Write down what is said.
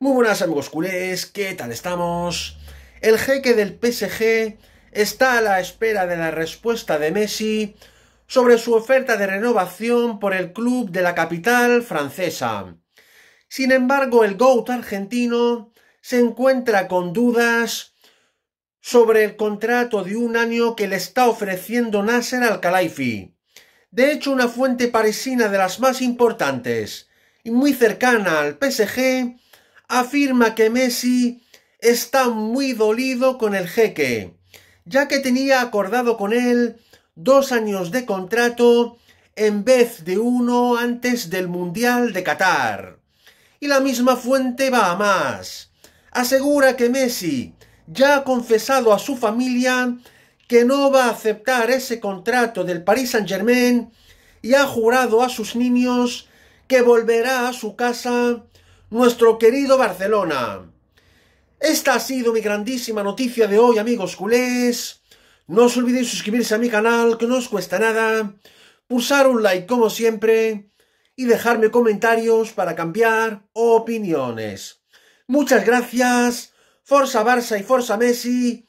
Muy buenas amigos culés, ¿qué tal estamos? El jeque del PSG está a la espera de la respuesta de Messi sobre su oferta de renovación por el club de la capital francesa. Sin embargo, el GOAT argentino se encuentra con dudas sobre el contrato de un año que le está ofreciendo Nasser al-Khelaifi de hecho una fuente parisina de las más importantes y muy cercana al PSG, afirma que Messi está muy dolido con el jeque, ya que tenía acordado con él dos años de contrato en vez de uno antes del Mundial de Qatar. Y la misma fuente va a más. Asegura que Messi ya ha confesado a su familia que no va a aceptar ese contrato del Paris Saint-Germain y ha jurado a sus niños que volverá a su casa nuestro querido Barcelona. Esta ha sido mi grandísima noticia de hoy, amigos culés. No os olvidéis suscribirse a mi canal, que no os cuesta nada, pulsar un like como siempre y dejarme comentarios para cambiar opiniones. Muchas gracias, Forza Barça y Forza Messi